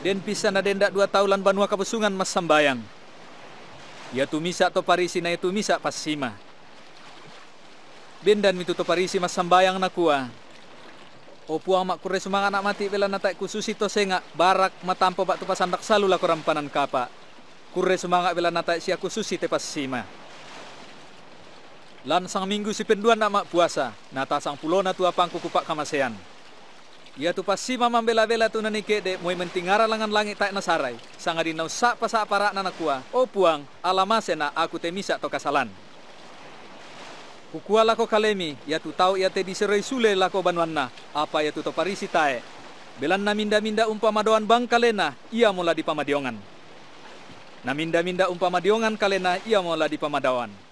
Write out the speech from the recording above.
Den pisana dendak dua taulan banua kapusungan mas sambayang. Ya misa to parisi na ya pas sima. pasima. Bendan mitu to parisi mas sambayang nakua. Opu amak kure sumang anak mati bela natai kususi to senga barak matampo bak tu pasandak salu laku rampanan kapak. Kure semangat bela natai sia te pas sima. Lan sang minggu si penduan nak mak puasa, nata sang pulau na tua pangku kupak kamasean. Ia tu pasti Mama bela-bela tu ke de mui mentingara langan langit tak nasarai. Sangat dinau sak pasak para nanakua. Oh puang, alama sena aku temisa to kasalan. Kukua lako kalemi, Ya tu tau ia te diserai sule lako banwana. Apa ya tu toparisi tae. Belan na minda-minda umpama doan bang kalena, ia mula di pamadiongan. Na minda-minda umpama diongan kalena, ia mula di pamadawan.